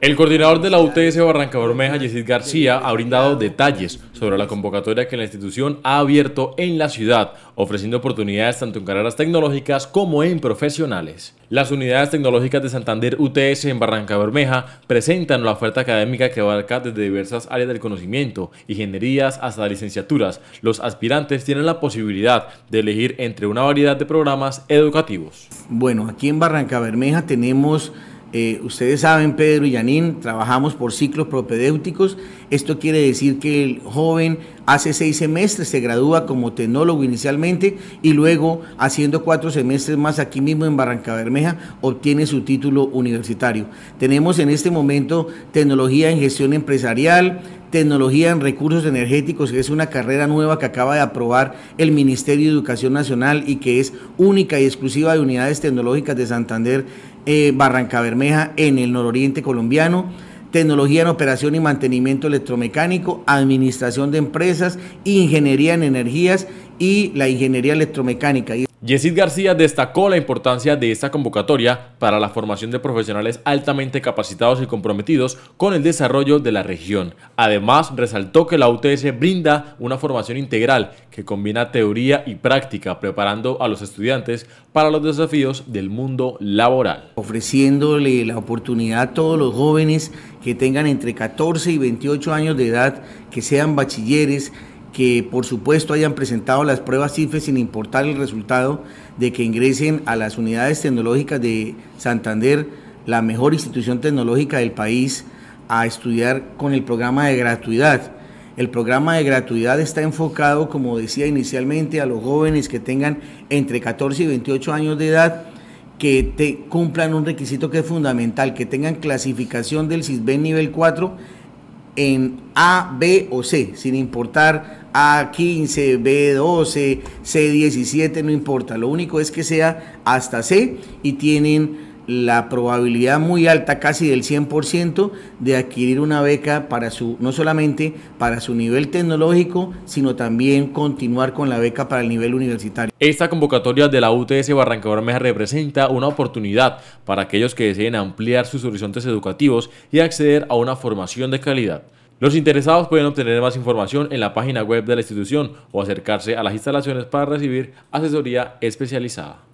El coordinador de la UTS Barranca Bermeja, Yesid García, ha brindado detalles sobre la convocatoria que la institución ha abierto en la ciudad, ofreciendo oportunidades tanto en carreras tecnológicas como en profesionales. Las unidades tecnológicas de Santander UTS en Barranca Bermeja presentan la oferta académica que abarca desde diversas áreas del conocimiento, ingenierías hasta licenciaturas. Los aspirantes tienen la posibilidad de elegir entre una variedad de programas educativos. Bueno, aquí en Barranca Bermeja tenemos eh, ustedes saben, Pedro y Yanín, trabajamos por ciclos propedéuticos. Esto quiere decir que el joven hace seis semestres, se gradúa como tecnólogo inicialmente y luego, haciendo cuatro semestres más aquí mismo en Barranca Bermeja, obtiene su título universitario. Tenemos en este momento tecnología en gestión empresarial, tecnología en recursos energéticos, que es una carrera nueva que acaba de aprobar el Ministerio de Educación Nacional y que es única y exclusiva de unidades tecnológicas de Santander eh, Barranca Bermeja en el nororiente colombiano tecnología en operación y mantenimiento electromecánico, administración de empresas, ingeniería en energías y la ingeniería electromecánica. Yesid García destacó la importancia de esta convocatoria para la formación de profesionales altamente capacitados y comprometidos con el desarrollo de la región. Además, resaltó que la UTS brinda una formación integral que combina teoría y práctica, preparando a los estudiantes para los desafíos del mundo laboral. Ofreciéndole la oportunidad a todos los jóvenes que tengan entre 14 y 28 años de edad, que sean bachilleres, que por supuesto hayan presentado las pruebas CIFE sin importar el resultado de que ingresen a las unidades tecnológicas de Santander, la mejor institución tecnológica del país, a estudiar con el programa de gratuidad. El programa de gratuidad está enfocado, como decía inicialmente, a los jóvenes que tengan entre 14 y 28 años de edad, que te cumplan un requisito que es fundamental, que tengan clasificación del CISBEN nivel 4 en A, B o C, sin importar A15, B12, C17, no importa. Lo único es que sea hasta C y tienen la probabilidad muy alta, casi del 100%, de adquirir una beca para su, no solamente para su nivel tecnológico, sino también continuar con la beca para el nivel universitario. Esta convocatoria de la UTS Barranca Bermeja representa una oportunidad para aquellos que deseen ampliar sus horizontes educativos y acceder a una formación de calidad. Los interesados pueden obtener más información en la página web de la institución o acercarse a las instalaciones para recibir asesoría especializada.